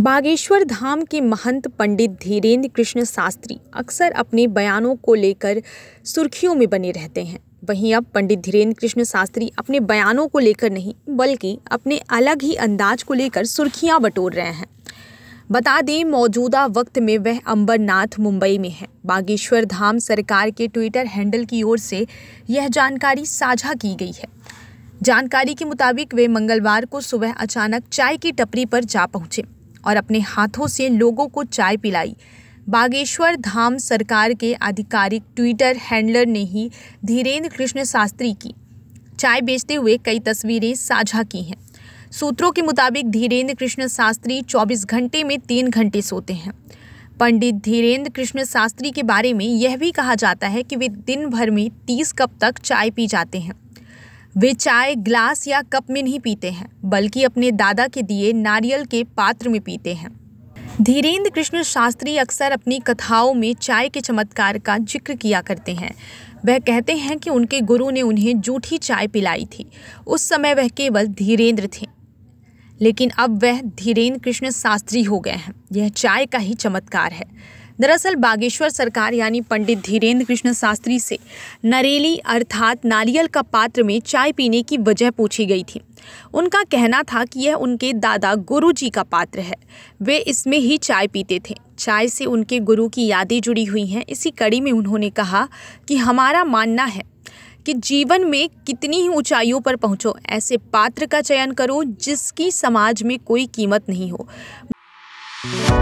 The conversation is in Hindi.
बागेश्वर धाम के महंत पंडित धीरेन्द्र कृष्ण शास्त्री अक्सर अपने बयानों को लेकर सुर्खियों में बने रहते हैं वहीं अब पंडित धीरेन्द्र कृष्ण शास्त्री अपने बयानों को लेकर नहीं बल्कि अपने अलग ही अंदाज को लेकर सुर्खियां बटोर रहे हैं बता दें मौजूदा वक्त में वह अंबरनाथ मुंबई में है बागेश्वर धाम सरकार के ट्विटर हैंडल की ओर से यह जानकारी साझा की गई है जानकारी के मुताबिक वे मंगलवार को सुबह अचानक चाय की टपरी पर जा पहुंचे और अपने हाथों से लोगों को चाय पिलाई बागेश्वर धाम सरकार के आधिकारिक ट्विटर हैंडलर ने ही धीरेन्द्र कृष्ण शास्त्री की चाय बेचते हुए कई तस्वीरें साझा की हैं सूत्रों के मुताबिक धीरेन्द्र कृष्ण शास्त्री 24 घंटे में तीन घंटे सोते हैं पंडित धीरेन्द्र कृष्ण शास्त्री के बारे में यह भी कहा जाता है कि वे दिन भर में तीस कप तक चाय पी जाते हैं वे चाय ग्लास या कप में नहीं पीते हैं बल्कि अपने दादा के दिए नारियल के पात्र में पीते हैं धीरेन्द्र कृष्ण शास्त्री अक्सर अपनी कथाओं में चाय के चमत्कार का जिक्र किया करते हैं वह कहते हैं कि उनके गुरु ने उन्हें जूठी चाय पिलाई थी उस समय वह केवल धीरेन्द्र थे लेकिन अब वह धीरेन्द्र कृष्ण शास्त्री हो गए हैं यह चाय का ही चमत्कार है दरअसल बागेश्वर सरकार यानी पंडित धीरेन्द्र कृष्ण शास्त्री से नरेली अर्थात नारियल का पात्र में चाय पीने की वजह पूछी गई थी उनका कहना था कि यह उनके दादा गुरु जी का पात्र है वे इसमें ही चाय पीते थे चाय से उनके गुरु की यादें जुड़ी हुई हैं इसी कड़ी में उन्होंने कहा कि हमारा मानना है कि जीवन में कितनी ही ऊंचाइयों पर पहुंचो ऐसे पात्र का चयन करो जिसकी समाज में कोई कीमत नहीं हो